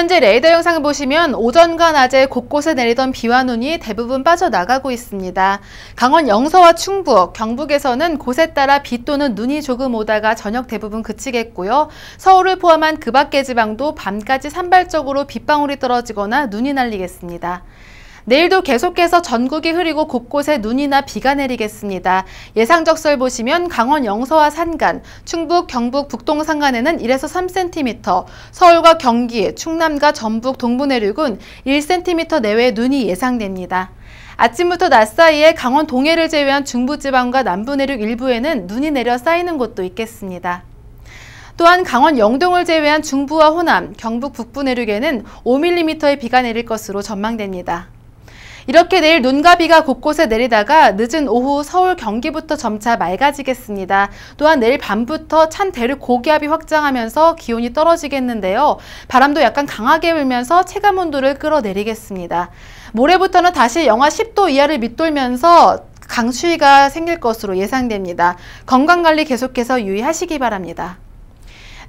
현재 레이더 영상을 보시면 오전과 낮에 곳곳에 내리던 비와 눈이 대부분 빠져나가고 있습니다. 강원 영서와 충북, 경북에서는 곳에 따라 비 또는 눈이 조금 오다가 저녁 대부분 그치겠고요. 서울을 포함한 그 밖의 지방도 밤까지 산발적으로 빗방울이 떨어지거나 눈이 날리겠습니다. 내일도 계속해서 전국이 흐리고 곳곳에 눈이나 비가 내리겠습니다. 예상 적설 보시면 강원 영서와 산간, 충북, 경북, 북동 산간에는 1에서 3cm, 서울과 경기, 충남과 전북, 동부 내륙은 1cm 내외의 눈이 예상됩니다. 아침부터 낮 사이에 강원 동해를 제외한 중부지방과 남부 내륙 일부에는 눈이 내려 쌓이는 곳도 있겠습니다. 또한 강원 영동을 제외한 중부와 호남, 경북 북부 내륙에는 5mm의 비가 내릴 것으로 전망됩니다. 이렇게 내일 눈과 비가 곳곳에 내리다가 늦은 오후 서울 경기부터 점차 맑아지겠습니다. 또한 내일 밤부터 찬 대륙 고기압이 확장하면서 기온이 떨어지겠는데요. 바람도 약간 강하게 불면서 체감 온도를 끌어내리겠습니다. 모레부터는 다시 영하 10도 이하를 밑돌면서 강추위가 생길 것으로 예상됩니다. 건강관리 계속해서 유의하시기 바랍니다.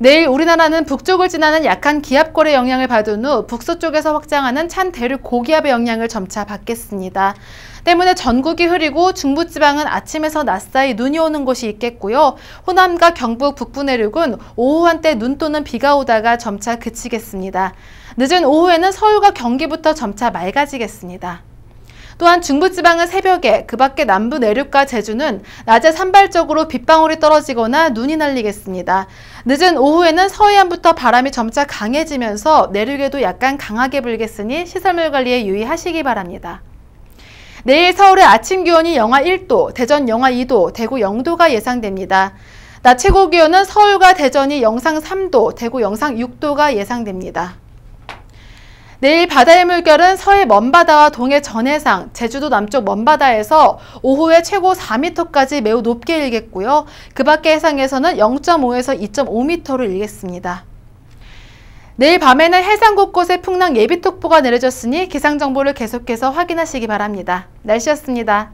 내일 우리나라는 북쪽을 지나는 약한 기압골의 영향을 받은 후 북서쪽에서 확장하는 찬 대륙 고기압의 영향을 점차 받겠습니다. 때문에 전국이 흐리고 중부지방은 아침에서 낮 사이 눈이 오는 곳이 있겠고요. 호남과 경북 북부 내륙은 오후 한때 눈 또는 비가 오다가 점차 그치겠습니다. 늦은 오후에는 서울과 경기부터 점차 맑아지겠습니다. 또한 중부지방은 새벽에 그 밖에 남부 내륙과 제주는 낮에 산발적으로 빗방울이 떨어지거나 눈이 날리겠습니다. 늦은 오후에는 서해안부터 바람이 점차 강해지면서 내륙에도 약간 강하게 불겠으니 시설물 관리에 유의하시기 바랍니다. 내일 서울의 아침 기온이 영하 1도, 대전 영하 2도, 대구 0도가 예상됩니다. 낮 최고 기온은 서울과 대전이 영상 3도, 대구 영상 6도가 예상됩니다. 내일 바다의 물결은 서해 먼바다와 동해 전해상, 제주도 남쪽 먼바다에서 오후에 최고 4m까지 매우 높게 일겠고요. 그 밖의 해상에서는 0.5에서 2.5m로 일겠습니다. 내일 밤에는 해상 곳곳에 풍랑 예비특보가 내려졌으니 기상정보를 계속해서 확인하시기 바랍니다. 날씨였습니다.